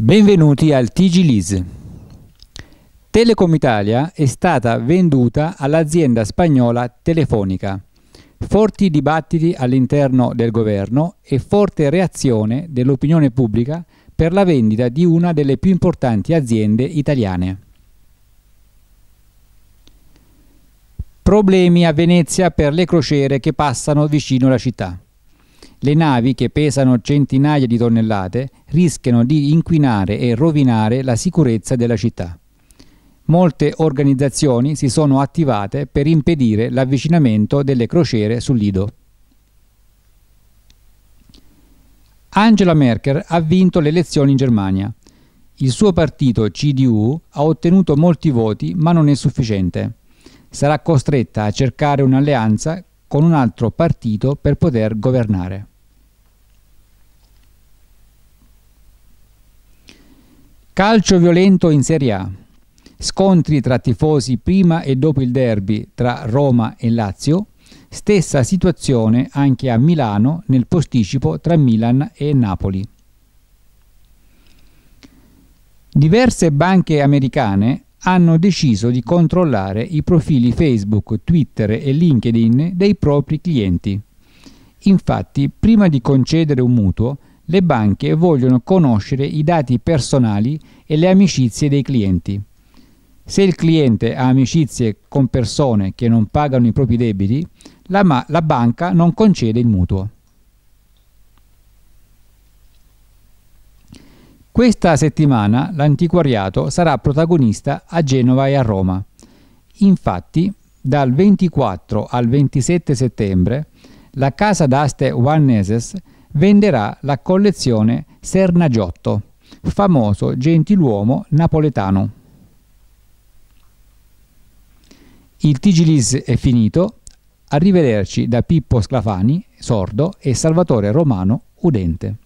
Benvenuti al TG Lease. Telecom Italia è stata venduta all'azienda spagnola Telefonica. Forti dibattiti all'interno del governo e forte reazione dell'opinione pubblica per la vendita di una delle più importanti aziende italiane. Problemi a Venezia per le crociere che passano vicino alla città le navi che pesano centinaia di tonnellate rischiano di inquinare e rovinare la sicurezza della città. Molte organizzazioni si sono attivate per impedire l'avvicinamento delle crociere sul Lido. Angela Merkel ha vinto le elezioni in Germania. Il suo partito CDU ha ottenuto molti voti ma non è sufficiente. Sarà costretta a cercare un'alleanza con un altro partito per poter governare. Calcio violento in Serie A. Scontri tra tifosi prima e dopo il derby tra Roma e Lazio. Stessa situazione anche a Milano nel posticipo tra Milan e Napoli. Diverse banche americane hanno deciso di controllare i profili Facebook, Twitter e LinkedIn dei propri clienti. Infatti, prima di concedere un mutuo, le banche vogliono conoscere i dati personali e le amicizie dei clienti. Se il cliente ha amicizie con persone che non pagano i propri debiti, la, ma- la banca non concede il mutuo. Questa settimana l'antiquariato sarà protagonista a Genova e a Roma. Infatti, dal 24 al 27 settembre, la casa d'aste Juaneses venderà la collezione Sernagiotto, famoso gentiluomo napoletano. Il Tigilis è finito, arrivederci da Pippo Sclafani, sordo, e Salvatore Romano, udente.